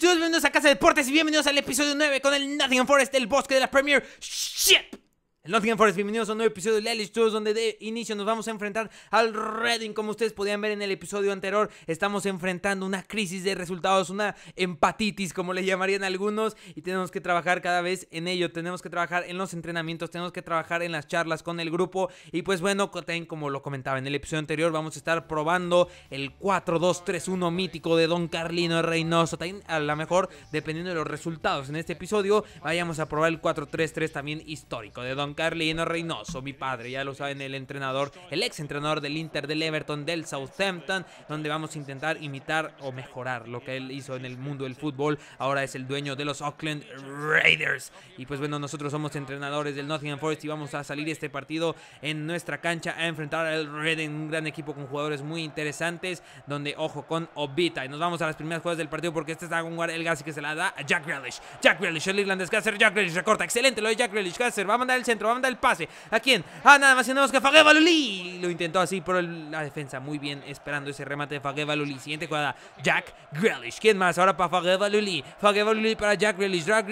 Bienvenidos a a casa de deportes y bienvenidos al episodio 9 con el Nothing Forest, el bosque de la Premier Ship. El Nottingham Forest, bienvenidos a un nuevo episodio de Alice Tours, donde de inicio nos vamos a enfrentar al Reading. Como ustedes podían ver en el episodio anterior, estamos enfrentando una crisis de resultados, una empatitis, como le llamarían algunos, y tenemos que trabajar cada vez en ello. Tenemos que trabajar en los entrenamientos, tenemos que trabajar en las charlas con el grupo. Y pues bueno, como lo comentaba en el episodio anterior, vamos a estar probando el 4-2-3-1 mítico de Don Carlino Reynoso. a lo mejor, dependiendo de los resultados en este episodio, vayamos a probar el 4-3-3 también histórico de Don Carlino Reynoso, mi padre, ya lo saben, el entrenador, el ex entrenador del Inter, del Everton, del Southampton, donde vamos a intentar imitar o mejorar lo que él hizo en el mundo del fútbol. Ahora es el dueño de los Oakland Raiders. Y pues bueno, nosotros somos entrenadores del Nottingham Forest y vamos a salir este partido en nuestra cancha a enfrentar al Reading, un gran equipo con jugadores muy interesantes, donde ojo con Obita. Y nos vamos a las primeras jugadas del partido porque este está con el gas que se la da a Jack Relish. Jack Relish, el irlandés Cáceres, Jack Relish recorta, excelente lo de Jack Relish Cáceres, va a mandar el centro centro. a el pase. ¿A quién? Ah, nada más tenemos que Fagué Lo intentó así por la defensa. Muy bien, esperando ese remate de Fagué Siguiente jugada, Jack Grealish. ¿Quién más? Ahora para Fagué Balulí. para Jack Grealish. Jack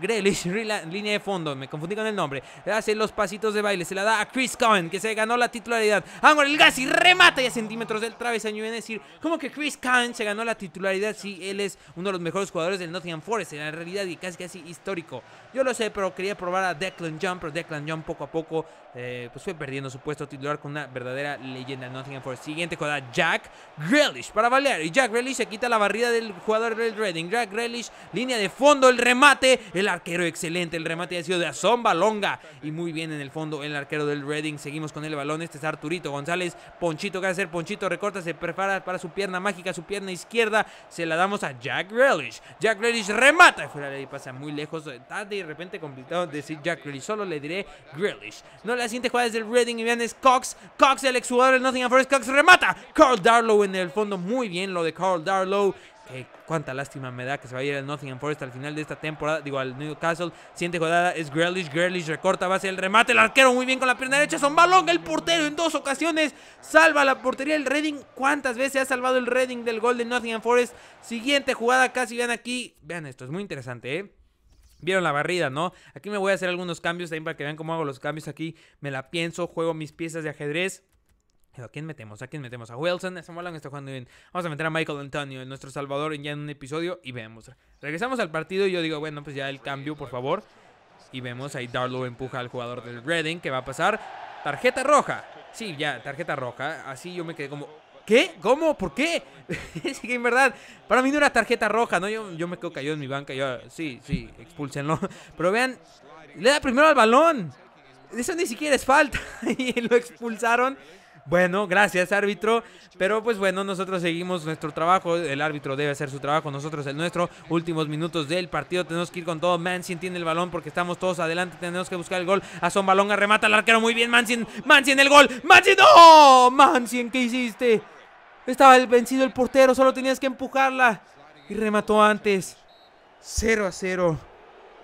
Grealish, línea de fondo. Me confundí con el nombre. hace los pasitos de baile. Se la da a Chris Cohen, que se ganó la titularidad. Ángel el Gassi remata a centímetros del travesaño. Viene a decir, cómo que Chris Cohen se ganó la titularidad? si él es uno de los mejores jugadores del Nottingham Forest. En la realidad y casi casi histórico. Yo lo sé, pero quería probar a Declan Jump, Declan ya poco a poco eh, pues fue perdiendo su puesto titular con una verdadera leyenda Nottingham Forest. Siguiente jugada, Jack Grealish para balear. Y Jack Grealish se quita la barrida del jugador del Reading. Jack Grealish, línea de fondo, el remate. El arquero excelente. El remate ha sido de Azomba Longa. Y muy bien en el fondo el arquero del Reading. Seguimos con el balón. Este es Arturito González. Ponchito, a hacer? Ponchito recorta, se prepara para su pierna mágica, su pierna izquierda. Se la damos a Jack Grealish. Jack Grealish remata. Fuera y pasa muy lejos. y de repente complicado decir Jack Grealish. Solo le diré Grealish. No la siguiente jugada es del Reading y vean es Cox. Cox, el exjugador del Nottingham Forest. Cox remata. Carl Darlow en el fondo. Muy bien lo de Carl Darlow. cuánta lástima me da que se vaya el Nottingham Forest al final de esta temporada. Digo, al Newcastle. Siguiente jugada es Grealish. Grealish recorta, va el remate. El arquero muy bien con la pierna derecha. Son balón. El portero en dos ocasiones salva la portería el Reading. ¿Cuántas veces ha salvado el Reading del gol de Nottingham Forest? Siguiente jugada, casi vean aquí. Vean esto, es muy interesante, ¿eh? Vieron la barrida, ¿no? Aquí me voy a hacer algunos cambios también para que vean cómo hago los cambios aquí. Me la pienso, juego mis piezas de ajedrez. ¿A quién metemos? ¿A quién metemos? A Wilson. Samuel está jugando bien. Vamos a meter a Michael Antonio, nuestro salvador, ya en un episodio y vemos. Regresamos al partido y yo digo, bueno, pues ya el cambio, por favor. Y vemos ahí Darlow empuja al jugador del Reading. ¿Qué va a pasar? Tarjeta roja. Sí, ya, tarjeta roja. Así yo me quedé como, ¿Qué? ¿Cómo? ¿Por qué? es que en verdad, para mí no era tarjeta roja, ¿no? Yo, yo me quedo cayendo en mi banca, yo, sí, sí, expulsenlo. Pero vean, le da primero al balón. Eso ni siquiera es falta. y lo expulsaron. Bueno, gracias árbitro, pero pues bueno, nosotros seguimos nuestro trabajo, el árbitro debe hacer su trabajo, nosotros el nuestro, últimos minutos del partido, tenemos que ir con todo, Mansin tiene el balón porque estamos todos adelante, tenemos que buscar el gol, a Son Balón remata al arquero, muy bien Mansin, Mansin el gol, Mansin, no, ¡Oh! ¿qué hiciste? Estaba el vencido el portero, solo tenías que empujarla. Y remató antes. 0 a 0.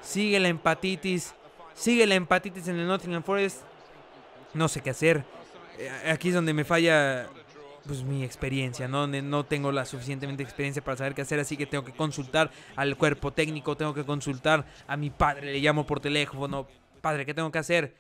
Sigue la empatitis. Sigue la empatitis en el Nottingham Forest. No sé qué hacer. Eh, aquí es donde me falla pues, mi experiencia, ¿no? No tengo la suficientemente experiencia para saber qué hacer, así que tengo que consultar al cuerpo técnico, tengo que consultar a mi padre, le llamo por teléfono, padre, ¿qué tengo que hacer?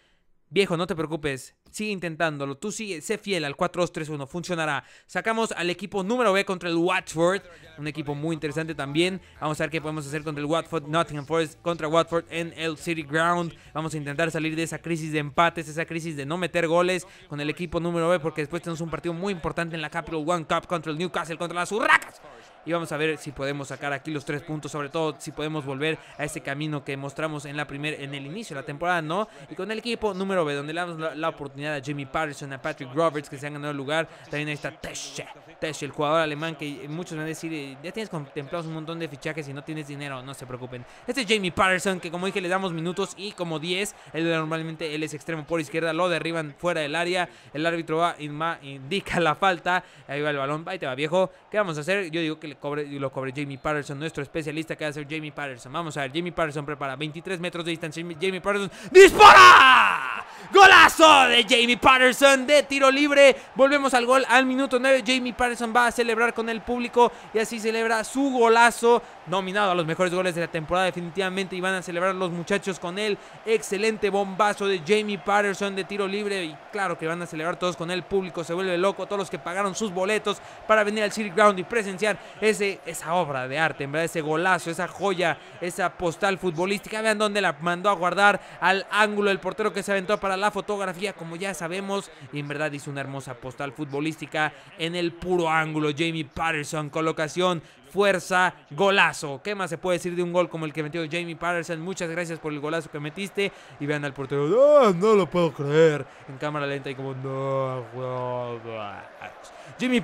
Viejo, no te preocupes, sigue intentándolo. Tú sigue, sé fiel al 4-2-3-1, funcionará. Sacamos al equipo número B contra el Watford, un equipo muy interesante también. Vamos a ver qué podemos hacer contra el Watford, Nottingham Forest contra Watford en el City Ground. Vamos a intentar salir de esa crisis de empates, esa crisis de no meter goles con el equipo número B, porque después tenemos un partido muy importante en la Capital One Cup contra el Newcastle, contra las Urracas y vamos a ver si podemos sacar aquí los tres puntos, sobre todo si podemos volver a ese camino que mostramos en la primer, en el inicio de la temporada, ¿no? Y con el equipo número B, donde le damos la, oportunidad a Jimmy Patterson, a Patrick Roberts, que se han ganado el lugar, también ahí está Tesche, Tesche, el jugador alemán que muchos van a decir, eh, ya tienes contemplados un montón de fichajes y no tienes dinero, no se preocupen. Este es Jamie Patterson, que como dije, le damos minutos y como 10, él normalmente él es extremo por izquierda, lo derriban fuera del área, el árbitro va, indica la falta, ahí va el balón, ahí te va viejo, ¿qué vamos a hacer? Yo digo que le lo cobre Jamie Patterson, nuestro especialista que va a ser Jamie Patterson. Vamos a ver, Jamie Patterson prepara 23 metros de distancia. Jamie Patterson dispara. Golazo de Jamie Patterson de tiro libre. Volvemos al gol al minuto 9. Jamie Patterson va a celebrar con el público y así celebra su golazo. Nominado a los mejores goles de la temporada definitivamente y van a celebrar los muchachos con él. Excelente bombazo de Jamie Patterson de tiro libre y claro que van a celebrar todos con El público se vuelve loco. Todos los que pagaron sus boletos para venir al City Ground y presenciar ese, esa obra de arte, en verdad, ese golazo, esa joya, esa postal futbolística. Vean dónde la mandó a guardar al ángulo del portero que se aventó para la fotografía, como ya sabemos, y en verdad hizo una hermosa postal futbolística en el puro ángulo. Jamie Patterson, colocación, fuerza, golazo. ¿Qué más se puede decir de un gol como el que metió Jamie Patterson? Muchas gracias por el golazo que metiste. Y vean al portero, no, lo puedo creer. En cámara lenta y como, no,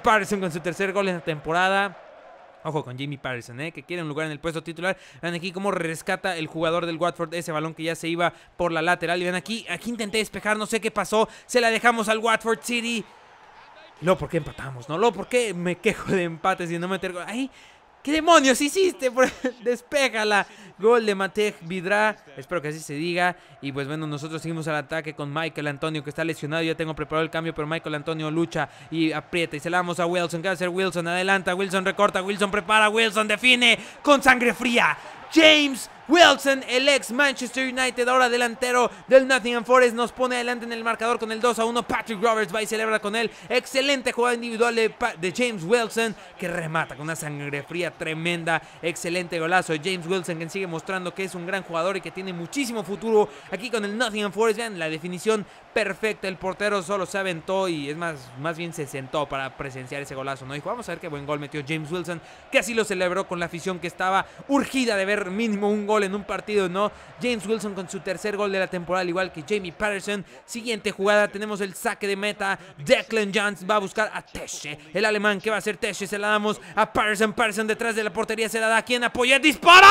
Patterson con su tercer gol en la temporada. Ojo con Jimmy Patterson, ¿eh? que quiere un lugar en el puesto titular. Vean aquí cómo rescata el jugador del Watford ese balón que ya se iba por la lateral. Y ven aquí, aquí intenté despejar, no sé qué pasó. Se la dejamos al Watford City. No, ¿por qué empatamos? No, luego, ¿por qué me quejo de empates y no me gol? Ahí ¿Qué demonios hiciste? la Gol de Matej Vidra. Espero que así se diga. Y pues bueno, nosotros seguimos al ataque con Michael Antonio, que está lesionado. Ya tengo preparado el cambio, pero Michael Antonio lucha y aprieta. Y se la damos a Wilson. ¿Qué va a hacer Wilson? Adelanta. Wilson recorta. Wilson prepara. Wilson define con sangre fría. James Wilson, el ex Manchester United, ahora delantero del Nottingham Forest, nos pone adelante en el marcador con el 2 a 1. Patrick Roberts va y celebra con él. Excelente jugada individual de, James Wilson, que remata con una sangre fría tremenda. Excelente golazo de James Wilson, que sigue mostrando que es un gran jugador y que tiene muchísimo futuro aquí con el Nottingham Forest. Vean la definición perfecta. El portero solo se aventó y es más, más bien se sentó para presenciar ese golazo. ¿no? vamos a ver qué buen gol metió James Wilson, que así lo celebró con la afición que estaba urgida de ver mínimo un gol en un partido, ¿no? James Wilson con su tercer gol de la temporada, igual que Jamie Patterson. Siguiente jugada, tenemos el saque de meta. Declan Jones va a buscar a Tesche, el alemán que va a ser Tesche. Se la damos a Patterson. Patterson detrás de la portería se la da a quien ¡Dispara!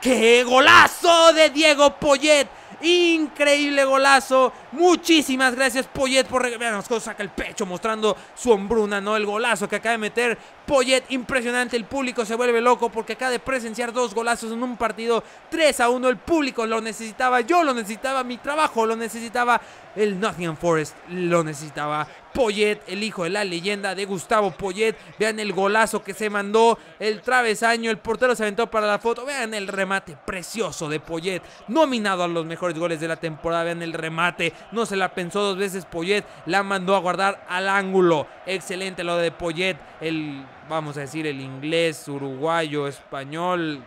¡Qué golazo de Diego Poyet! Increíble golazo Muchísimas gracias, Poyet, por regalarnos cosas. Saca el pecho mostrando su hombruna, ¿no? El golazo que acaba de meter Poyet. Impresionante, el público se vuelve loco porque acaba de presenciar dos golazos en un partido 3 a 1. El público lo necesitaba, yo lo necesitaba, mi trabajo lo necesitaba, el Nottingham Forest lo necesitaba. Poyet, el hijo de la leyenda de Gustavo Poyet. Vean el golazo que se mandó, el travesaño, el portero se aventó para la foto. Vean el remate precioso de Poyet, nominado a los mejores goles de la temporada. Vean el remate no se la pensó dos veces Poyet. La mandó a guardar al ángulo. Excelente lo de Poyet. El, vamos a decir, el inglés, uruguayo, español.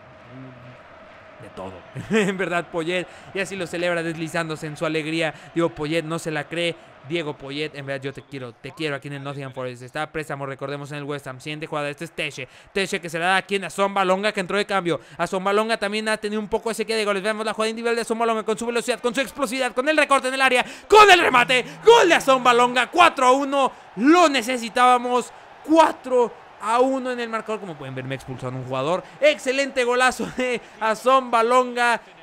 De todo. en verdad, Poyet. Y así lo celebra deslizándose en su alegría. Digo, Poyet no se la cree. Diego Poyet, en verdad yo te quiero, te quiero aquí en el Nottingham Forest. Está préstamo, recordemos en el West Ham. Siguiente jugada, este es Teche. Teche que se la da aquí en Longa que entró de cambio. Balonga también ha tenido un poco ese que de goles. Veamos la jugada individual de Balonga con su velocidad, con su explosividad, con el recorte en el área, con el remate. Gol de Longa, 4 a 1. Lo necesitábamos. 4 a 1 en el marcador. Como pueden ver, me expulsaron un jugador. Excelente golazo de Azón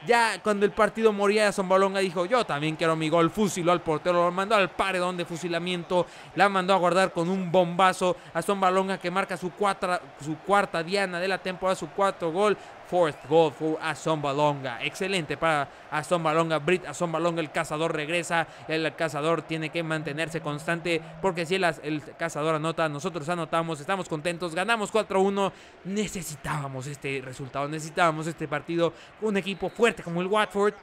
ya cuando el partido moría, Balonga dijo, yo también quiero mi gol, fusiló al portero, lo mandó al paredón de fusilamiento, la mandó a guardar con un bombazo a Balonga que marca su, su cuarta diana de la temporada, su cuarto gol, fourth goal for Balonga Excelente para Azombalonga. Brit Balonga el cazador regresa. El cazador tiene que mantenerse constante porque si el cazador anota, nosotros anotamos, estamos contentos, ganamos 4-1. Necesitábamos este resultado, necesitábamos este partido. Un equipo fuerte empate como el Watford,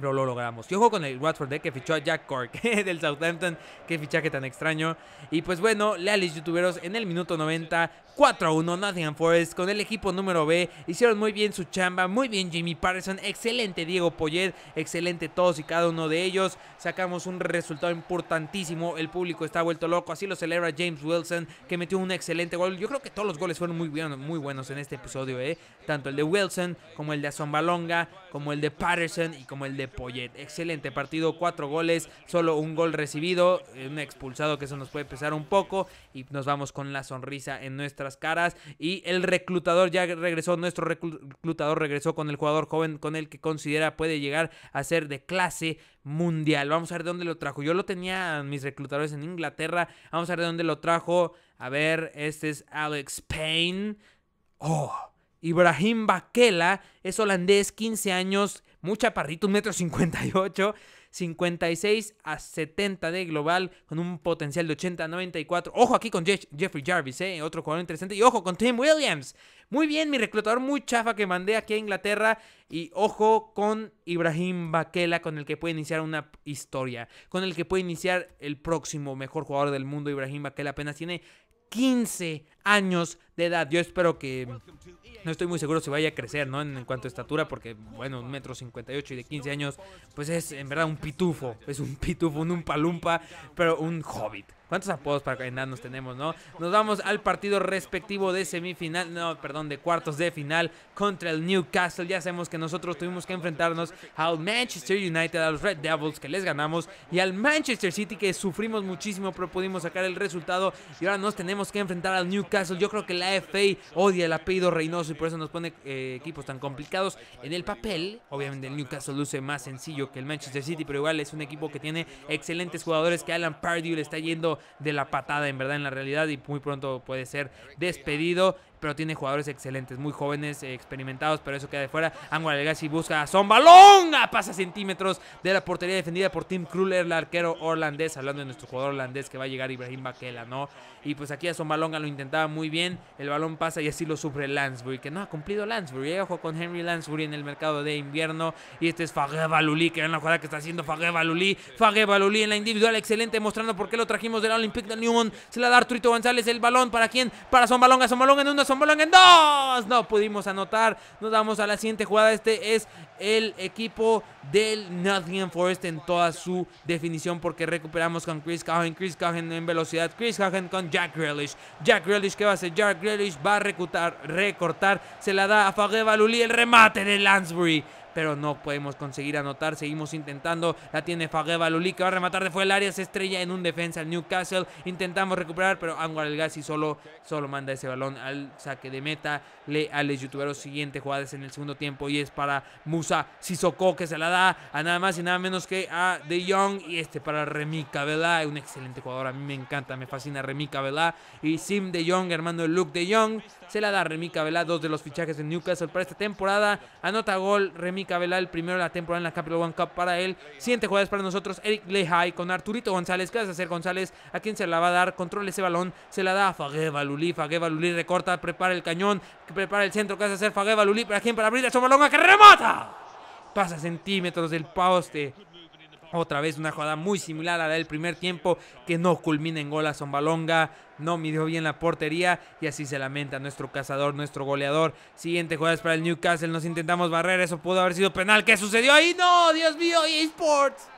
pero lo logramos. Yo juego con el Watford, Deck eh, que fichó a Jack Cork del Southampton. Qué fichaje tan extraño. Y pues bueno, leales youtuberos, en el minuto 90, 4-1, Nottingham Forest con el equipo número B. Hicieron muy bien su chamba, muy bien Jimmy Patterson, excelente Diego Poyet, excelente todos y cada uno de ellos. Sacamos un resultado importantísimo, el público está vuelto loco, así lo celebra James Wilson, que metió un excelente gol. Yo creo que todos los goles fueron muy, muy buenos en este episodio, ¿eh? tanto el de Wilson como el de Azombalonga, como el de Patterson y como el de Poyet. Excelente partido, cuatro goles, solo un gol recibido, un expulsado que eso nos puede pesar un poco y nos vamos con la sonrisa en nuestras caras. Y el reclutador ya regresó, nuestro reclutador regresó con el jugador joven con el que considera puede llegar a ser de clase mundial. Vamos a ver de dónde lo trajo. Yo lo tenía mis reclutadores en Inglaterra. Vamos a ver de dónde lo trajo. A ver, este es Alex Payne. Oh, Ibrahim Bakela es holandés, 15 años, muy chaparrito, 1,58 56 a 70 de global, con un potencial de 80 a 94. Ojo aquí con Jeffrey Jarvis, eh, otro jugador interesante. Y ojo con Tim Williams. Muy bien, mi reclutador muy chafa que mandé aquí a Inglaterra. Y ojo con Ibrahim Bakela, con el que puede iniciar una historia. Con el que puede iniciar el próximo mejor jugador del mundo. Ibrahim Bakela apenas tiene 15 años de edad. Yo espero que. No estoy muy seguro si vaya a crecer, ¿no? En, cuanto a estatura, porque, bueno, un metro cincuenta y ocho y de 15 años, pues es en verdad un pitufo. Es un pitufo, un palumpa, pero un hobbit. ¿Cuántos apodos para nos tenemos, no? Nos vamos al partido respectivo de semifinal, no, perdón, de cuartos de final contra el Newcastle. Ya sabemos que nosotros tuvimos que enfrentarnos al Manchester United, a los Red Devils, que les ganamos, y al Manchester City, que sufrimos muchísimo, pero pudimos sacar el resultado. Y ahora nos tenemos que enfrentar al Newcastle Newcastle. Yo creo que la FA odia el apellido Reynoso y por eso nos pone eh, equipos tan complicados en el papel. Obviamente el Newcastle luce más sencillo que el Manchester City, pero igual es un equipo que tiene excelentes jugadores que Alan Pardew le está yendo de la patada en verdad en la realidad y muy pronto puede ser despedido pero tiene jugadores excelentes, muy jóvenes, eh, experimentados, pero eso queda de fuera. Ángel y busca a Son pasa centímetros de la portería defendida por Tim Kruller, el arquero holandés, hablando de nuestro jugador holandés que va a llegar Ibrahim Bakela, ¿no? Y pues aquí a Son lo intentaba muy bien, el balón pasa y así lo sufre Lansbury, que no ha cumplido Lansbury, ya eh, jugó con Henry Lansbury en el mercado de invierno, y este es Fagé Balulí, que era la jugada que está haciendo Fagé Balulí, Fagé Balulí en la individual, excelente, mostrando por qué lo trajimos del Olympic de Newman, se la da Arturito González el balón, ¿para quién? Para Son Balonga, Son en una balón en dos. No pudimos anotar. Nos vamos a la siguiente jugada. Este es el equipo del Nottingham Forest en toda su definición porque recuperamos con Chris Cohen. Chris Cohen en velocidad. Chris Cohen con Jack Grealish. Jack Grealish, ¿qué va a hacer? Jack Grealish va a recortar. Se la da a Fage Luli. El remate de Lansbury pero no podemos conseguir anotar. Seguimos intentando. La tiene Fageva Lulí que va a rematar de fuera el área. Se estrella en un defensa al Newcastle. Intentamos recuperar, pero Anwar El solo, solo manda ese balón al saque de meta. Le a los youtuberos siguiente jugadas en el segundo tiempo y es para Musa Sissoko que se la da a nada más y nada menos que a De Jong. Y este para Remy Cabela, un excelente jugador. A mí me encanta, me fascina Remy Cabela. Y Sim De Jong, hermano de Luke De Jong, se la da a Remy Cabela, dos de los fichajes de Newcastle para esta temporada. Anota gol Remy vela el primero de la temporada en la Capital One Cup para él. Siguiente es para nosotros, Eric Lehigh con Arturito González. ¿Qué vas a hacer, González? ¿A quién se la va a dar? control ese balón, se la da a Fagueva Lulí. recorta, prepara el cañón, prepara el centro. ¿Qué vas a hacer, Fagueva ¿Para quién? Para abrir a que remata. Pasa centímetros del poste. Otra vez una jugada muy similar a la del primer tiempo que no culmina en gol a Zombalonga, no midió bien la portería y así se lamenta nuestro cazador, nuestro goleador. Siguiente jugada es para el Newcastle, nos intentamos barrer, eso pudo haber sido penal. ¿Qué sucedió ahí? No, Dios mío, eSports.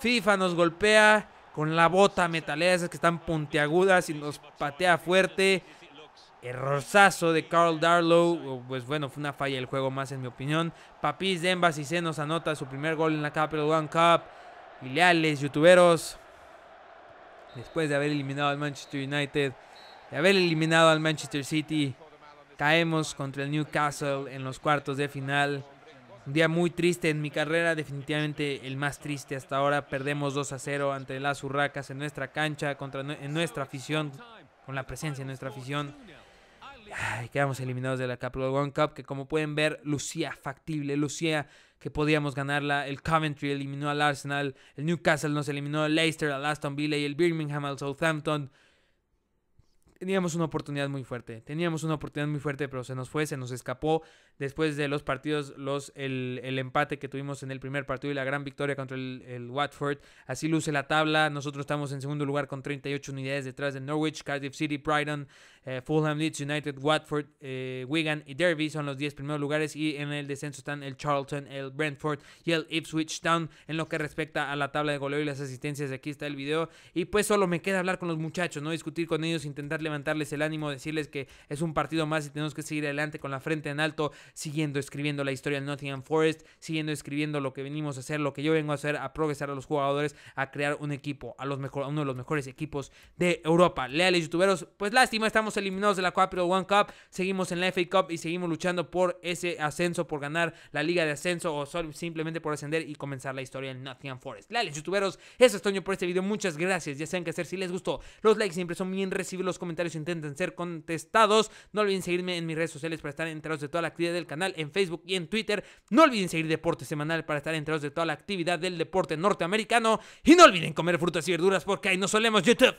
FIFA nos golpea con la bota metalera, esas que están puntiagudas y nos patea fuerte rozazo de Carl Darlow. Pues bueno, fue una falla del juego más en mi opinión. Papis Dembas y nos anota su primer gol en la Capital One Cup. Filiales, youtuberos. Después de haber eliminado al Manchester United, de haber eliminado al Manchester City, caemos contra el Newcastle en los cuartos de final. Un día muy triste en mi carrera, definitivamente el más triste hasta ahora. Perdemos 2 a 0 ante las Urracas en nuestra cancha, contra, en nuestra afición, con la presencia de nuestra afición quedamos eliminados de la Capital One Cup, que como pueden ver, lucía factible, lucía que podíamos ganarla. El Coventry eliminó al Arsenal, el Newcastle nos eliminó, el Leicester al Aston Villa y el Birmingham al Southampton. Teníamos una oportunidad muy fuerte, teníamos una oportunidad muy fuerte, pero se nos fue, se nos escapó después de los partidos, los, el, el, empate que tuvimos en el primer partido y la gran victoria contra el, Watford. Así luce la tabla. Nosotros estamos en segundo lugar con 38 unidades detrás de Norwich, Cardiff City, Brighton, eh, Fulham, Leeds United, Watford, eh, Wigan y Derby son los 10 primeros lugares y en el descenso están el Charlton, el Brentford y el Ipswich Town en lo que respecta a la tabla de goleo y las asistencias. Aquí está el video y pues solo me queda hablar con los muchachos, no discutir con ellos, intentar levantarles el ánimo, decirles que es un partido más y tenemos que seguir adelante con la frente en alto, siguiendo escribiendo la historia de Nottingham Forest, siguiendo escribiendo lo que venimos a hacer, lo que yo vengo a hacer, a progresar a los jugadores, a crear un equipo, a, los mejor, uno de los mejores equipos de Europa. Leales youtuberos, pues lástima, estamos eliminados de la Capital One Cup, seguimos en la FA Cup y seguimos luchando por ese ascenso, por ganar la liga de ascenso o simplemente por ascender y comenzar la historia del Nottingham Forest. Leales youtuberos, eso es Toño por este video, muchas gracias, ya saben que hacer si les gustó, los likes siempre son bien recibidos, los comentarios intentan ser contestados, no olviden seguirme en mis redes sociales para estar enterados de toda la actividad del canal en Facebook y en Twitter. No olviden seguir Deporte Semanal para estar enterados de toda la actividad del deporte norteamericano. Y no olviden comer frutas y verduras porque ahí no solemos YouTube.